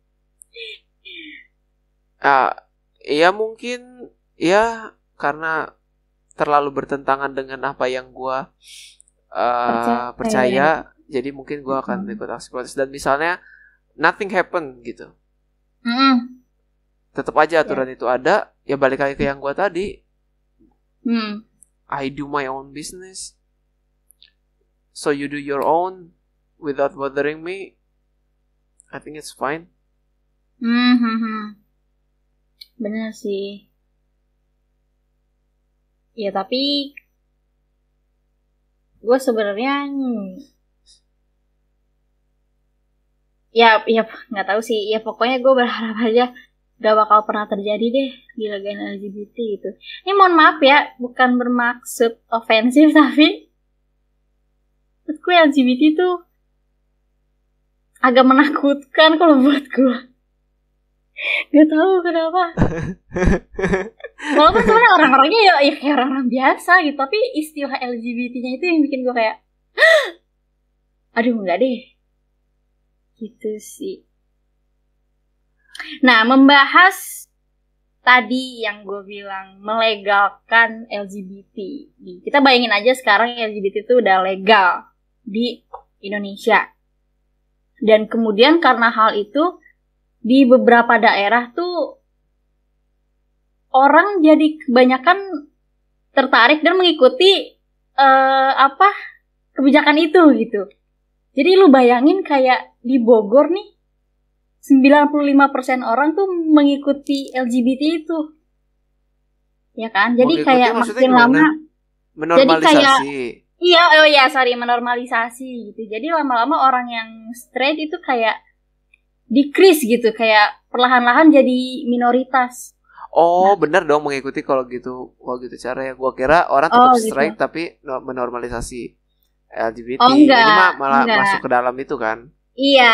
Ah, ya mungkin ya karena terlalu bertentangan dengan apa yang gue uh, percaya, percaya iya. jadi mungkin gue akan hmm. ikut aksi protes dan misalnya nothing happen gitu hmm. tetap aja aturan yeah. itu ada ya balik lagi ke yang gue tadi hmm. I do my own business so you do your own without bothering me I think it's fine hmm benar sih ya tapi gue sebenarnya ya ya nggak tahu sih ya pokoknya gue berharap aja gak bakal pernah terjadi deh di lagian LGBT itu ini mohon maaf ya bukan bermaksud ofensif tapi menurut gue LGBT tuh agak menakutkan kalau buat gue Gak tau kenapa. Walaupun sebenarnya orang-orangnya ya, ya kayak orang-orang biasa gitu, tapi istilah LGBT-nya itu yang bikin gue kayak, aduh nggak deh. Gitu sih. Nah, membahas tadi yang gue bilang melegalkan LGBT. Kita bayangin aja sekarang LGBT itu udah legal di Indonesia. Dan kemudian karena hal itu di beberapa daerah tuh orang jadi kebanyakan tertarik dan mengikuti uh, apa kebijakan itu gitu. Jadi lu bayangin kayak di Bogor nih 95% orang tuh mengikuti LGBT itu. Ya kan? Jadi mengikuti kayak makin lama menormalisasi. Jadi kayak Iya, oh iya, sorry menormalisasi gitu. Jadi lama-lama orang yang straight itu kayak decrease gitu kayak perlahan-lahan jadi minoritas. Oh, nah. benar dong mengikuti kalau gitu. Wah, gitu cara ya. Gua kira orang tetap oh, gitu. strike tapi menormalisasi LGBT. Oh, enggak, Ini mah malah enggak. masuk ke dalam itu kan. Iya,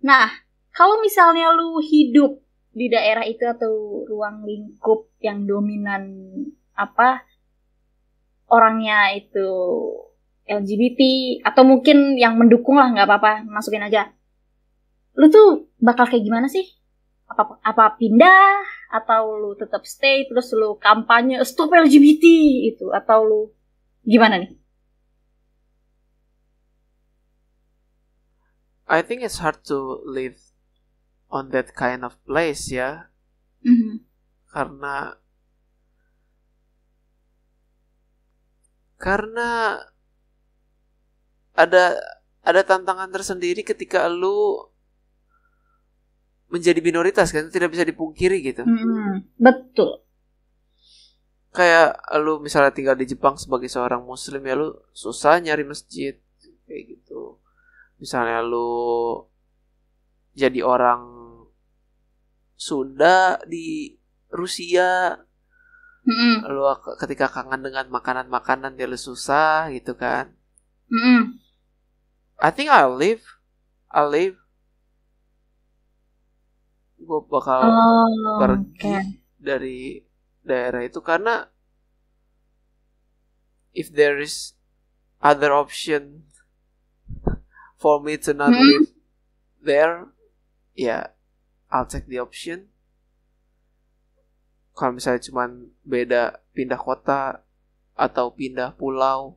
Nah, kalau misalnya lu hidup di daerah itu atau ruang lingkup yang dominan apa orangnya itu LGBT atau mungkin yang mendukung lah nggak apa-apa masukin aja lu tuh bakal kayak gimana sih? Apa apa pindah atau lu tetap stay terus lu kampanye stop LGBT itu atau lu gimana nih? I think it's hard to live on that kind of place ya. Mm -hmm. Karena karena ada ada tantangan tersendiri ketika lu menjadi minoritas kan tidak bisa dipungkiri gitu hmm, betul kayak lu misalnya tinggal di Jepang sebagai seorang muslim ya lu susah nyari masjid kayak gitu misalnya lu jadi orang Sunda di Rusia mm-hmm. lu ketika kangen dengan makanan-makanan dia lu susah gitu kan hmm I think I'll live I'll live gue bakal oh, pergi okay. dari daerah itu karena if there is other option for me to not hmm? live there, ya yeah, I'll take the option. Kalau misalnya cuma beda pindah kota atau pindah pulau,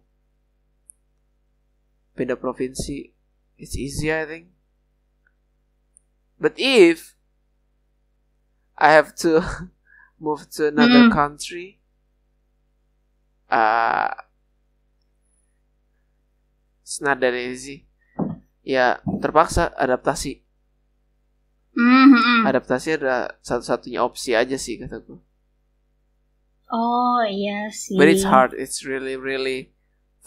pindah provinsi, it's easy I think. But if I have to move to another mm. country. Uh, it's not that easy. Ya terpaksa adaptasi. Mm-hmm. Adaptasi adalah satu-satunya opsi aja sih kataku. Oh iya sih. But it's hard. It's really really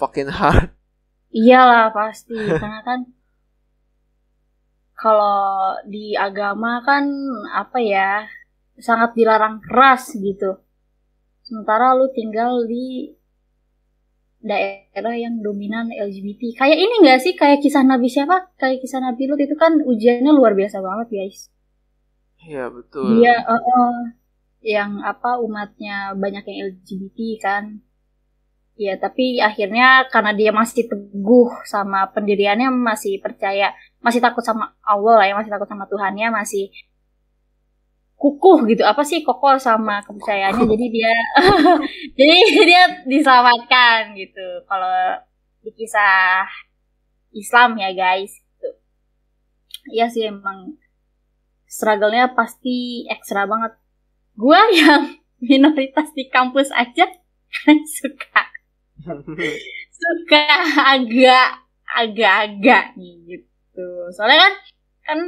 fucking hard. Iyalah pasti karena kan kalau di agama kan apa ya sangat dilarang keras gitu. Sementara lu tinggal di daerah yang dominan LGBT. Kayak ini gak sih? Kayak kisah Nabi siapa? Kayak kisah Nabi Lut itu kan ujiannya luar biasa banget guys. Iya betul. Iya. uh, uh, yang apa umatnya banyak yang LGBT kan. Ya, tapi akhirnya karena dia masih teguh sama pendiriannya, masih percaya, masih takut sama Allah lah, ya, masih takut sama Tuhannya, masih kukuh gitu apa sih kokoh sama kepercayaannya jadi dia jadi dia diselamatkan gitu kalau di kisah Islam ya guys gitu. ya sih emang struggle-nya pasti ekstra banget gua yang minoritas di kampus aja kan suka suka agak agak-agak gitu soalnya kan kan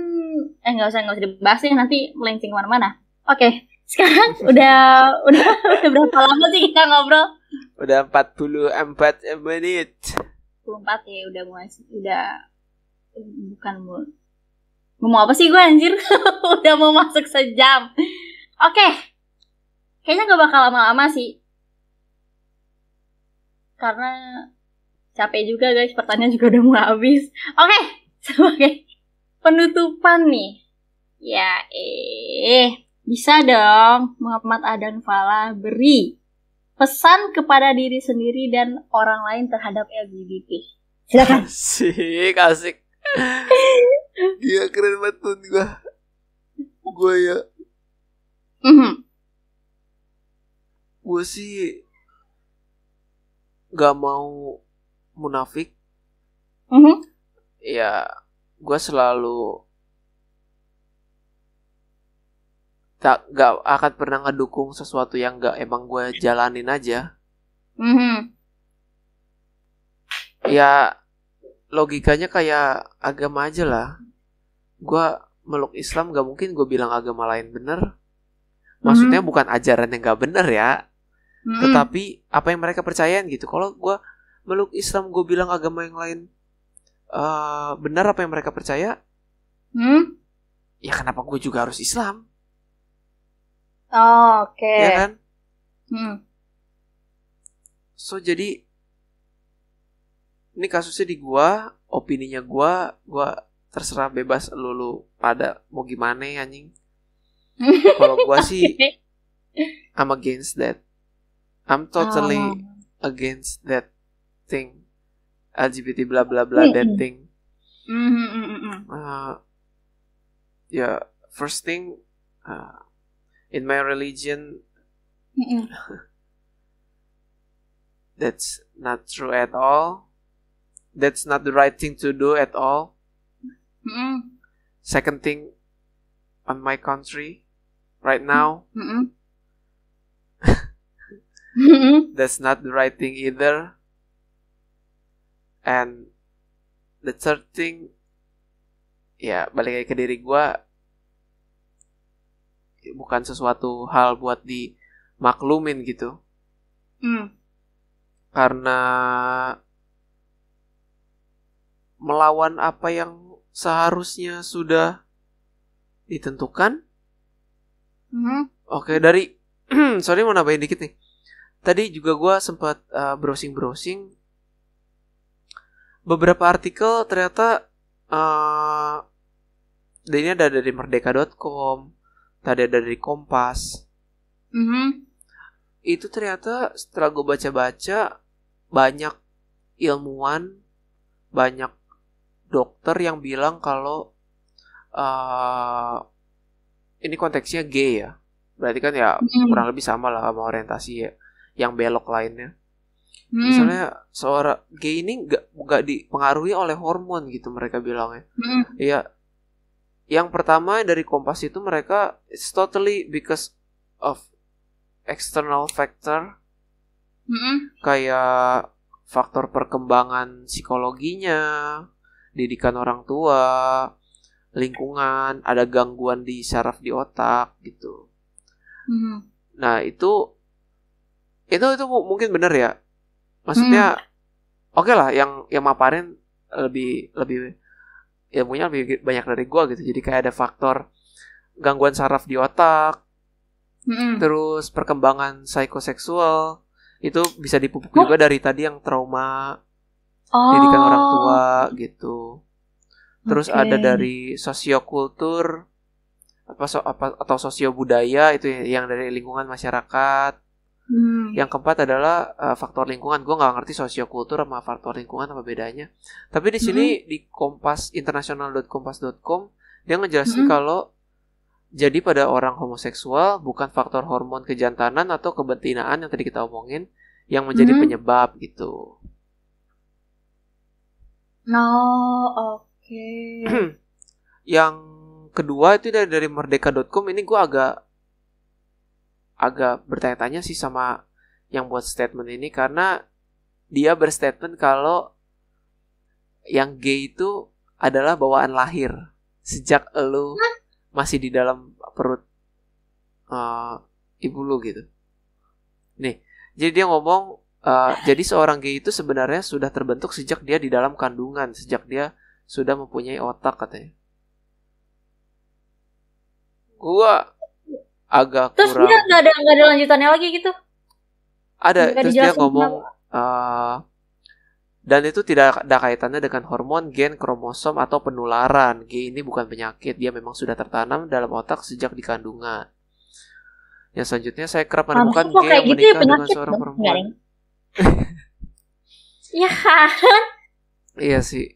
eh nggak usah nggak usah dibahas ya nanti melenceng kemana-mana oke okay. sekarang udah udah udah berapa lama sih kita ngobrol udah 44 menit 44 ya udah mulai udah bukan mau mau apa sih gue anjir udah mau masuk sejam oke okay. kayaknya nggak bakal lama-lama sih karena capek juga guys pertanyaan juga udah mau habis oke okay. sebagai penutupan nih. Ya eh, bisa dong Muhammad Adan Fala beri pesan kepada diri sendiri dan orang lain terhadap LGBT. Silakan. Sih, kasih. Dia keren banget tuh gua. Gua ya. Mm -hmm. Gua sih gak mau munafik. Mm -hmm. Ya gue selalu tak gak akan pernah ngedukung sesuatu yang gak emang gue jalanin aja. Mm -hmm. Ya logikanya kayak agama aja lah. Gue meluk Islam gak mungkin gue bilang agama lain bener. Maksudnya mm -hmm. bukan ajaran yang gak bener ya. Mm -hmm. Tetapi apa yang mereka percayain gitu. Kalau gue meluk Islam gue bilang agama yang lain Eh, benar apa yang mereka percaya, hmm? ya kenapa gue juga harus Islam? Oh, Oke. Okay. Ya kan? Hmm. So jadi ini kasusnya di gua, opininya gua, gua terserah bebas lu lu pada mau gimana anjing. Kalau gue sih I'm against that. I'm totally oh. against that thing. LGBT bla bla bla mm-hmm. that thing. Mm-hmm. Mm. Uh, yeah, first thing, uh, in my religion, that's not true at all. That's not the right thing to do at all. Second thing, on my country, right now, that's not the right thing either. and the third thing ya balik lagi ke diri gue bukan sesuatu hal buat dimaklumin gitu hmm. karena melawan apa yang seharusnya sudah ditentukan hmm. oke dari sorry mau nambahin dikit nih tadi juga gue sempat uh, eh, browsing browsing beberapa artikel ternyata uh, ini ada dari merdeka.com, tadi ada dari Kompas. Mm -hmm. Itu ternyata setelah gue baca-baca banyak ilmuwan, banyak dokter yang bilang kalau uh, ini konteksnya gay ya. Berarti kan ya mm. kurang lebih sama lah sama orientasi ya, yang belok lainnya. Hmm. Misalnya seorang gay ini nggak nggak dipengaruhi oleh hormon gitu mereka bilangnya. Hmm. Iya. Hmm. Yang pertama dari kompas itu mereka it's totally because of external factor. Hmm. Kayak faktor perkembangan psikologinya, didikan orang tua, lingkungan, ada gangguan di saraf di otak gitu. Hmm. Nah, itu itu itu mungkin benar ya maksudnya hmm. oke okay lah yang yang maparin lebih lebih ilmunya lebih banyak dari gue gitu jadi kayak ada faktor gangguan saraf di otak hmm. terus perkembangan psikoseksual itu bisa dipupuk oh. juga dari tadi yang trauma oh. didikan orang tua gitu terus okay. ada dari sosiokultur apa so, apa atau sosiobudaya itu yang dari lingkungan masyarakat Hmm. Yang keempat adalah uh, faktor lingkungan. Gue nggak ngerti sosiokultur sama faktor lingkungan apa bedanya. Tapi di sini hmm. di kompas internasional.kompas.com dia ngejelasin hmm. kalau jadi pada orang homoseksual bukan faktor hormon kejantanan atau kebetinaan yang tadi kita omongin yang menjadi hmm. penyebab gitu. No, oh, oke. Okay. yang kedua itu dari, dari merdeka.com ini gue agak agak bertanya-tanya sih sama yang buat statement ini karena dia berstatement kalau yang gay itu adalah bawaan lahir sejak lo masih di dalam perut uh, ibu lo gitu. Nih, jadi dia ngomong uh, jadi seorang gay itu sebenarnya sudah terbentuk sejak dia di dalam kandungan, sejak dia sudah mempunyai otak katanya. Gua agak terus kurang. Terus dia nggak ada nggak ada lanjutannya lagi gitu? Ada. Gak terus dia ngomong uh, dan itu tidak ada kaitannya dengan hormon, gen, kromosom atau penularan. G ini bukan penyakit, dia memang sudah tertanam dalam otak sejak di kandungan. Yang selanjutnya saya kerap ah, menemukan G yang gitu ya, menikah ya dengan seorang dong, perempuan. ya kan? Iya sih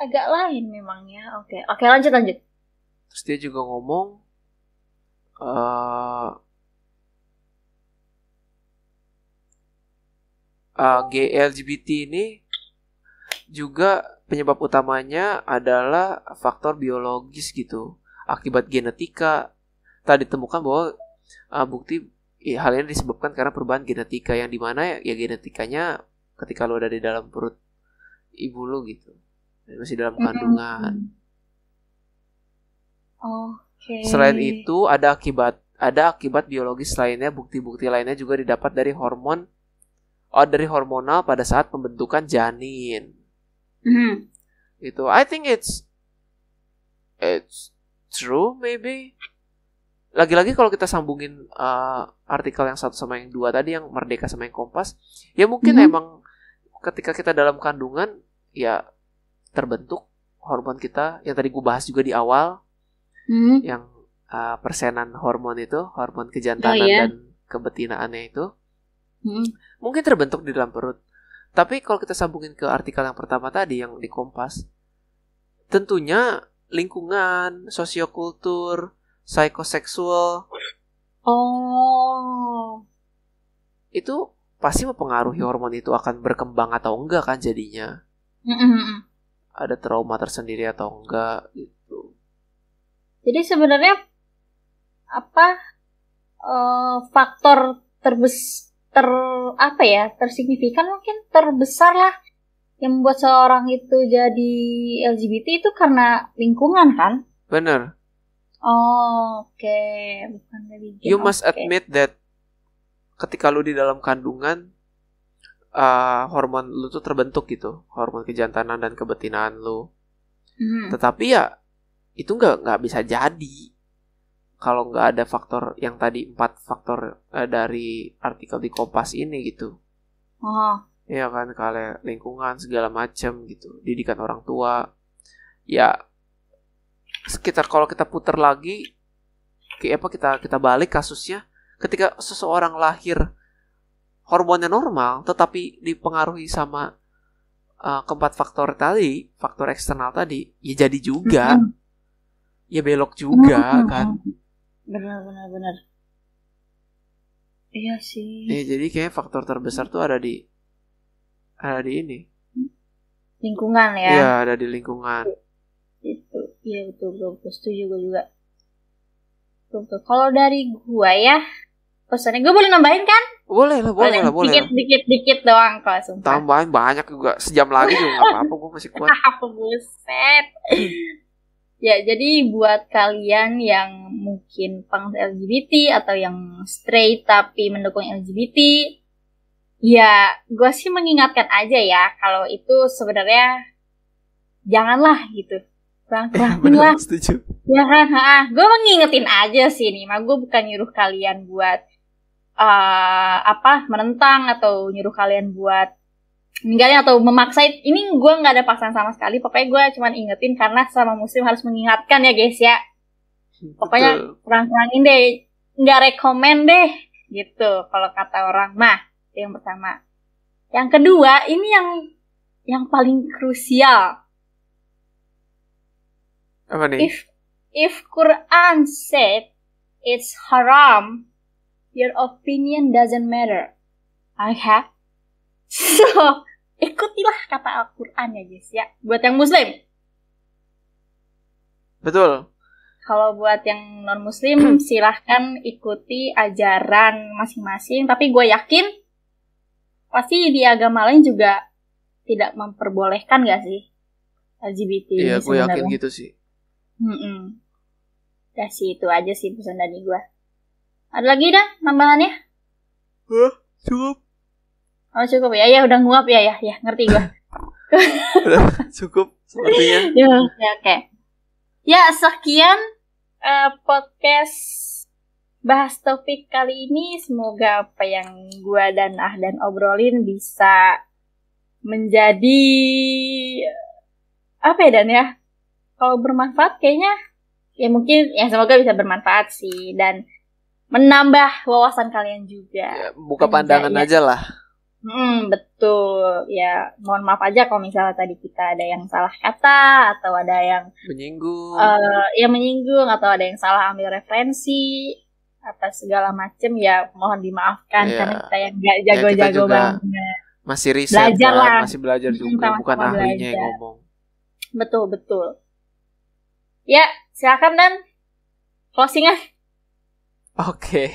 agak lain memangnya. Oke, oke lanjut lanjut terus dia juga ngomong uh, eh, uh, eh, GLGBT ini juga penyebab utamanya adalah faktor biologis gitu akibat genetika tak ditemukan bahwa uh, bukti ya, hal ini disebabkan karena perubahan genetika yang dimana ya, ya genetikanya ketika lu ada di dalam perut ibu lu gitu masih dalam kandungan mm -hmm Okay. Selain itu ada akibat ada akibat biologis lainnya, bukti-bukti lainnya juga didapat dari hormon oh dari hormonal pada saat pembentukan janin. Mm -hmm. Itu I think it's it's true maybe. Lagi-lagi kalau kita sambungin uh, artikel yang satu sama yang dua tadi yang Merdeka sama yang Kompas, ya mungkin mm -hmm. emang ketika kita dalam kandungan ya terbentuk hormon kita yang tadi gue bahas juga di awal hmm. yang uh, persenan hormon itu hormon kejantanan oh, yeah. dan kebetinaannya itu hmm. mungkin terbentuk di dalam perut tapi kalau kita sambungin ke artikel yang pertama tadi yang di Kompas tentunya lingkungan sosiokultur psikoseksual oh itu pasti mempengaruhi hormon itu akan berkembang atau enggak kan jadinya mm -hmm. ada trauma tersendiri atau enggak jadi sebenarnya apa uh, faktor terbes ter apa ya tersignifikan mungkin terbesar lah yang membuat seorang itu jadi LGBT itu karena lingkungan kan? Bener. Oh, oke, okay. bukan gen. You must okay. admit that ketika lu di dalam kandungan uh, hormon lu tuh terbentuk gitu, hormon kejantanan dan kebetinaan lu. Hmm. Tetapi ya itu nggak nggak bisa jadi kalau nggak ada faktor yang tadi empat faktor uh, dari artikel di Kompas ini gitu. Oh. Ya kan kalian lingkungan segala macam gitu, didikan orang tua. Ya sekitar kalau kita putar lagi kayak apa kita kita balik kasusnya ketika seseorang lahir hormonnya normal tetapi dipengaruhi sama uh, keempat faktor tadi, faktor eksternal tadi, ya jadi juga. Mm -hmm ya belok juga hmm, hmm kan hmm. benar benar benar iya sih ya jadi kayak faktor terbesar tuh ada di ada di ini lingkungan ya iya ada di lingkungan itu iya betul betul, betul. setuju gue juga betul, betul. kalau dari gua ya pesannya gua boleh nambahin kan boleh lah boleh, lah boleh dikit, dikit dikit doang kalau sumpah tambahin banyak juga sejam lagi juga nggak apa-apa gue masih kuat apa buset Ya, jadi buat kalian yang mungkin peng LGBT atau yang straight tapi mendukung LGBT, ya gue sih mengingatkan aja ya kalau itu sebenarnya janganlah gitu. Kurang-kurangin lah. Setuju. Ya kan, gue mengingetin aja sih nih, mah gue bukan nyuruh kalian buat uh, apa menentang atau nyuruh kalian buat ninggalin ya, atau memaksa ini gue nggak ada paksaan sama sekali pokoknya gue cuman ingetin karena sama muslim harus mengingatkan ya guys ya hmm, pokoknya kurang-kurangin deh nggak rekomend deh gitu kalau kata orang mah itu yang pertama yang kedua ini yang yang paling krusial apa nih if if Quran said it's haram your opinion doesn't matter okay So, ikutilah kata Al-Quran ya guys ya. Buat yang muslim. Betul. Kalau buat yang non-muslim silahkan ikuti ajaran masing-masing. Tapi gue yakin pasti di agama lain juga tidak memperbolehkan gak sih LGBT? Iya, gue yakin gitu sih. Mm -mm. Ya sih, itu aja sih pesan dari gue. Ada lagi dah tambahannya? Hah? Cukup. Oh cukup ya, ya udah nguap ya ya, ya ngerti gue cukup sepertinya. ya, ya oke. Okay. Ya sekian uh, podcast bahas topik kali ini. Semoga apa yang gue dan ah dan obrolin bisa menjadi eh, apa ya dan ya kalau bermanfaat kayaknya ya mungkin ya semoga bisa bermanfaat sih dan menambah wawasan kalian juga. Ya, buka pandangan aja lah. Hmm, betul. Ya, mohon maaf aja kalau misalnya tadi kita ada yang salah kata atau ada yang menyinggung. Uh, ya menyinggung atau ada yang salah ambil referensi atas segala macem ya mohon dimaafkan yeah. karena kita yang gak ya, jago-jago ya, banget. Masih riset belajar kan, lah. masih belajar hmm, juga kita bukan ahlinya belajar. yang ngomong. Betul, betul. Ya, silakan dan closing ah. Oke. Okay.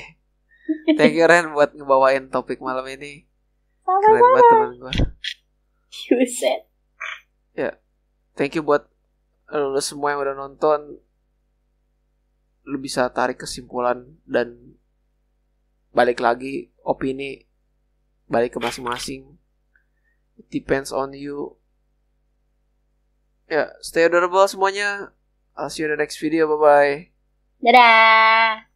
Thank you Ren buat ngebawain topik malam ini. Keren banget teman gue. You said. Ya, thank you buat lo semua yang udah nonton. Lu bisa tarik kesimpulan dan balik lagi opini balik ke masing-masing. It depends on you. Ya, yeah, stay adorable semuanya. I'll see you in the next video. Bye-bye. Dadah.